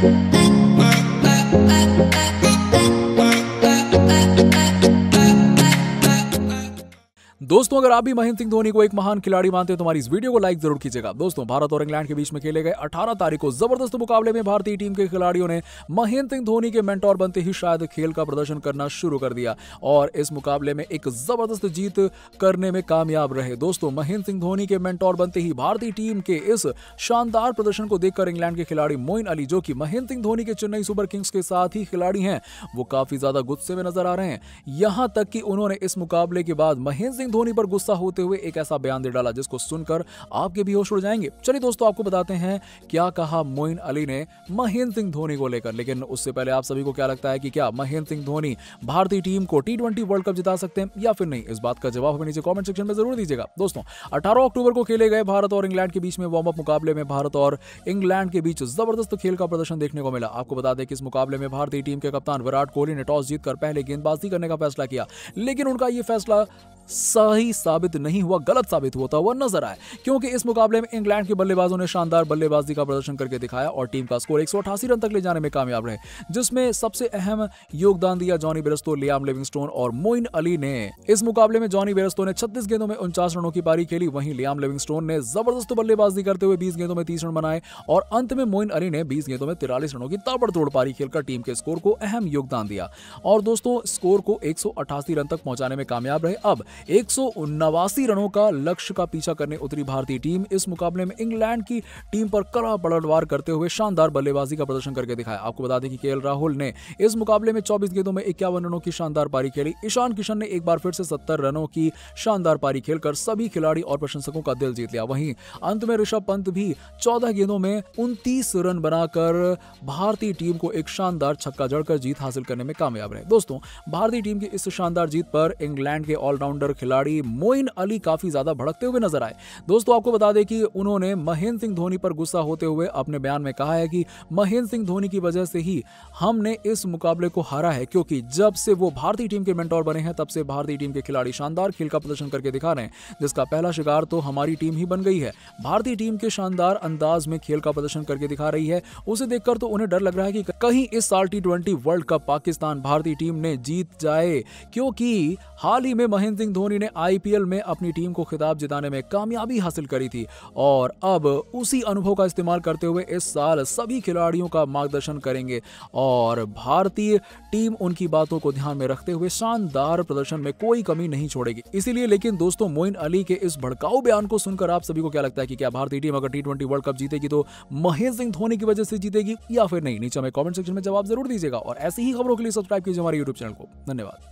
Thank you. दोस्तों अगर आप भी महेंद्र सिंह धोनी को एक महान खिलाड़ी मानते हैं तो हमारी इस वीडियो को लाइक जरूर कीजिएगा दोस्तों भारत और इंग्लैंड के बीच में खेले गए 18 तारीख को जबरदस्त मुकाबले में भारतीय टीम के खिलाड़ियों ने महेंद्र सिंह धोनी के मेंटोर बनते ही शायद खेल का प्रदर्शन करना शुरू कर दिया और इस मुकाबले में एक जबरदस्त जीत करने में कामयाब रहे दोस्तों महेंद्र सिंह धोनी के मेंटोर बनते ही भारतीय टीम के इस शानदार प्रदर्शन को देखकर इंग्लैंड के खिलाड़ी मोइन अली जो कि महेंद्र सिंह धोनी के चेन्नई सुपर किंग्स के साथ ही खिलाड़ी हैं वो काफी ज्यादा गुस्से में नजर आ रहे हैं यहां तक कि उन्होंने इस मुकाबले के बाद महेंद्र सिंह धोनी कंपनी पर गुस्सा होते हुए एक ऐसा बयान दे डाला जिसको सुनकर आपके भी होश उड़ जाएंगे चलिए दोस्तों आपको बताते हैं क्या कहा मोइन अली ने महेंद्र सिंह धोनी को लेकर लेकिन उससे पहले आप सभी को क्या लगता है कि क्या महेंद्र सिंह धोनी भारतीय टीम को टी वर्ल्ड कप जिता सकते हैं या फिर नहीं इस बात का जवाब हमें नीचे कॉमेंट सेक्शन में जरूर दीजिएगा दोस्तों अठारह अक्टूबर को खेले गए भारत और इंग्लैंड के बीच में वार्म अप मुकाबले में भारत और इंग्लैंड के बीच जबरदस्त खेल का प्रदर्शन देखने को मिला आपको बता दें कि इस मुकाबले में भारतीय टीम के कप्तान विराट कोहली ने टॉस जीतकर पहले गेंदबाजी करने का फैसला किया लेकिन उनका यह फैसला सही साबित नहीं हुआ गलत साबित होता हुआ नजर आया क्योंकि इस मुकाबले में इंग्लैंड के बल्लेबाजों ने शानदार बल्लेबाजी का प्रदर्शन करके दिखाया और टीम का स्कोर एक रन तक ले जाने में कामयाब रहे जिसमें सबसे अहम योगदान दिया जॉनी बेरस्तो लियाम लिविंगस्टोन और मोइन अली ने इस मुकाबले में जॉनी बेरस्तो ने छत्तीस गेंदों में उनचास रनों की पारी खेली वहीं लियाम लिविंगस्टोन ने जबरदस्त बल्लेबाजी करते हुए बीस गेंदों में तीस रन बनाए और अंत में मोइन अली ने बीस गेंदों में तिरालीस रनों की ताबड़तोड़ पारी खेलकर टीम के स्कोर को अहम योगदान दिया और दोस्तों स्कोर को एक रन तक पहुंचाने में कामयाब रहे अब एक रनों का लक्ष्य का पीछा करने उतरी भारतीय टीम इस मुकाबले में इंग्लैंड की टीम पर कड़ा पलटवार करते हुए शानदार बल्लेबाजी का प्रदर्शन करके दिखाया आपको बता दें कि के राहुल ने इस मुकाबले में चौबीस गेंदों में इक्यावन रनों की शानदार पारी खेली ईशान किशन ने एक बार फिर से सत्तर रनों की शानदार पारी खेलकर सभी खिलाड़ी और प्रशंसकों का दिल जीत लिया वहीं अंत में ऋषभ पंत भी चौदह गेंदों में उनतीस रन बनाकर भारतीय टीम को एक शानदार छक्का जड़कर जीत हासिल करने में कामयाब रहे दोस्तों भारतीय टीम की इस शानदार जीत पर इंग्लैंड के ऑलराउंड ऑलराउंडर खिलाड़ी मोइन अली काफी ज्यादा भड़कते हुए नजर आए दोस्तों आपको बता दें कि उन्होंने महेंद्र सिंह धोनी पर गुस्सा होते हुए अपने बयान में कहा है कि महेंद्र सिंह धोनी की वजह से ही हमने इस मुकाबले को हारा है क्योंकि जब से वो भारतीय टीम के मेंटोर बने हैं तब से भारतीय टीम के खिलाड़ी शानदार खेल का प्रदर्शन करके दिखा रहे हैं जिसका पहला शिकार तो हमारी टीम ही बन गई है भारतीय टीम के शानदार अंदाज में खेल का प्रदर्शन करके दिखा रही है उसे देखकर तो उन्हें डर लग रहा है कि कहीं इस साल टी वर्ल्ड कप पाकिस्तान भारतीय टीम ने जीत जाए क्योंकि हाल ही में महेंद्र सिंह सिंह धोनी ने आईपीएल में अपनी टीम को खिताब जिताने में कामयाबी हासिल करी थी और अब उसी अनुभव का इस्तेमाल करते हुए इस साल सभी खिलाड़ियों का मार्गदर्शन करेंगे और भारतीय टीम उनकी बातों को ध्यान में रखते हुए शानदार प्रदर्शन में कोई कमी नहीं छोड़ेगी इसीलिए लेकिन दोस्तों मोइन अली के इस भड़काऊ बयान को सुनकर आप सभी को क्या लगता है कि क्या भारतीय टीम अगर टी वर्ल्ड कप जीतेगी तो महेंद्र सिंह धोनी की वजह से जीतेगी या फिर नहीं नीचे हमें कॉमेंट सेक्शन में जवाब जरूर दीजिएगा और ऐसी ही खबरों के लिए सब्सक्राइब कीजिए हमारे यूट्यूब चैनल को धन्यवाद